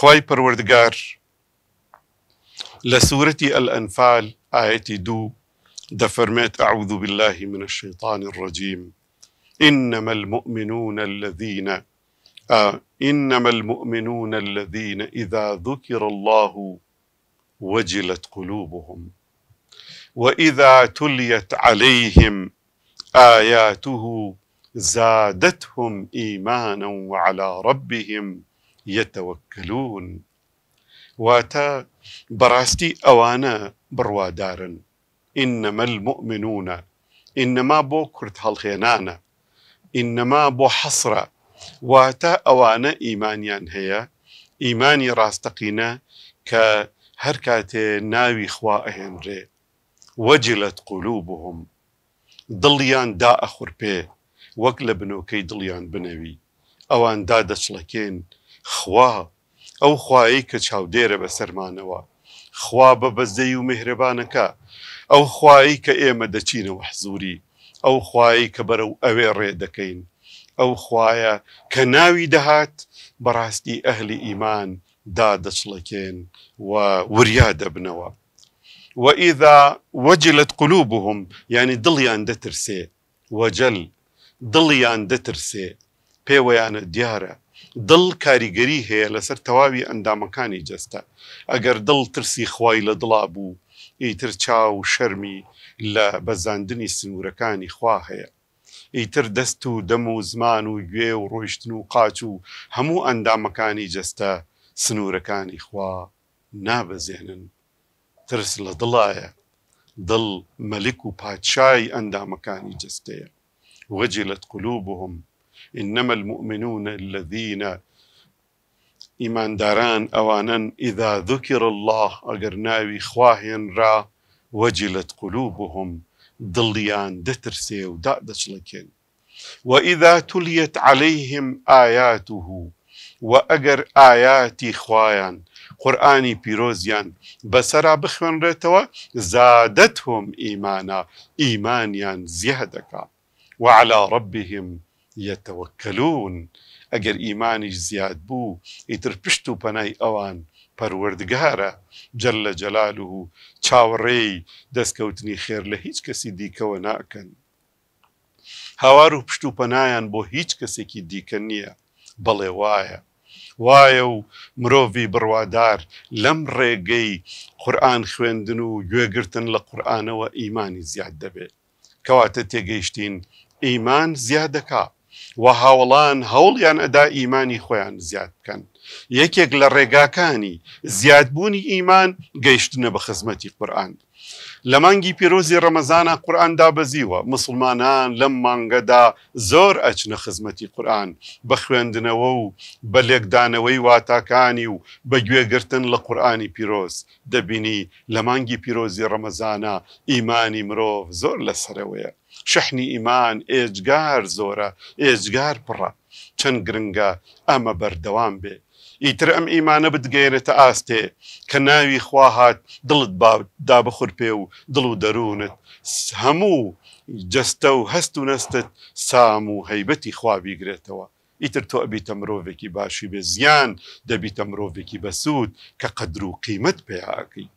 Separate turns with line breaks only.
خوای پروردگار لە الأنفال ئەلئەنفال دو دوو أعوذ بالله من الشيطان الرجيم إنما المؤمنون الذين آه إنما المؤمنون الذين إذا ذكر الله وجلت قلوبهم وإذا تليت عليهم آياته زادتهم إيمانا وعلى ربهم یەتەوەکلون واتە بەڕاستی ئەوانە بڕوادارن ئینەمە المؤمنونە ئینەما بۆ کورت هەڵخێنانە ئینەما بۆ حەسرە واتە ئەوانە ئیمانیان هەیە ئیمانی ڕاستەقینە کە هەر کاتێ ناوی خوا ئەهێنرێ وەجلت قلوبهم دڵیان دا ئەخورپێ وەک لە بنۆکەی دڵیان بنەوی ئەوان دادەچڵەکێن خوا ئەو خوایی کە چاودێرە بە سەرمانەوە خوا بە بەزدەی و میهرەبانەکە ئەو خوایی کە ئێمە دەچینەوە حزوری ئەو خوایی کە بەرەو ئەوێ ڕێ دەکەین ئەو خوایە کە ناوی دەهات بەڕاستی ئەهلی ئیمان دا دەچڵەکێن و وریا دەبنەوە وئیدا وەجلت قلوبهم ینی دڵیان دەترسێ وەجل دڵیان دەترسێ پێوەیانە دیارە دڵ کاریگەری هەیە لەسەر تەواوی ئەندامەکانی جەستە ئەگەر دڵ ترسی خی لە دڵا بوو ئیتر چاو شەرمی لە بەزاندنی سنوورەکانی خوا هەیە ئیتر دەست و دەم و زمان و گوێ و ڕۆیشتن و قاچ و هەموو ئەندامەکانی جەستە سنوورەکانی خوا نابەزێنن ترس لە دڵایە دڵ مەلک و پادشای ئەندامەکانی جستەیە وەجلت قلوبهم انما المؤمنون الذين إيمان داران أوانا إذا ذكر الله أقرناوي ناوی را وجلت قلوبهم ضليان دترسي ودادش لكن وإذا تليت عليهم آياته وأجر آياتي خوايان قرآني بيروزيان بسرع بخوان رتوا زادتهم إيمانا إيمانيا زيادك وعلى ربهم یەتەوەکەلون ئەگەر ئیمانیش زیاد بوو ئیتر پشت و پەنای ئەوان پەروەردگارە جەر لە جەلال و چاوەڕێی دەستکەوتنی خێر لە هیچ کەسی دیکەوە ناکەن هاوار و پشت و پەنایان بۆ هیچ کەسێکی دیکە نییە بەڵێ وایە وایە و مرۆڤی بڕوادار لەم ڕێگەی قورآن خوێندن و گوێگرتن لە قورآانەوە ئیمانی زیاد دەبێت کەواتە تێگەیشتین ئیمان زیاد دەکات و هاوڵان هەوڵیان ئەدا ئیمانی خۆیان زیاد بکەن یەکێک لە ڕێگاکانی زیادبوونی ئیمان گەیشتنە بە خزمەتی قورآن. لە مانگی پیرۆزی ڕەمەزانە قورآان دابەزیوە مسلمانان لەم مانگەدا زۆر ئەچنە خزمەتی قورآن بە خوێندنەوە و بە لێکدانەوەی واتاکانی و بە گوێگرتن لە قورآانی پیرۆز دەبینی لە مانگی پیرۆزی ڕەمەزانە ئیمانی مرۆڤ زۆر لەسەرەوەیە شەحنی ئیمان ئێجگار زۆرە ئێجگار پڕە چەند گرنگە ئەمە بەردەوام بێت ئیتر ئەم ئیمانە بتگەێنێتە ئاستێ کە ناوی خوا هاات دڵت دابخور پێ و دڵ و دەروونت هەموو جستە و هەست و نستت سام و هەیبەتی خوابیگرێتەوە ئیتر تۆ ئەبیتە مرۆڤێکی باشی بێ زیان دەبیتە مرۆڤێکی بەسوود کە قەدر و قیمت پێیاکەی.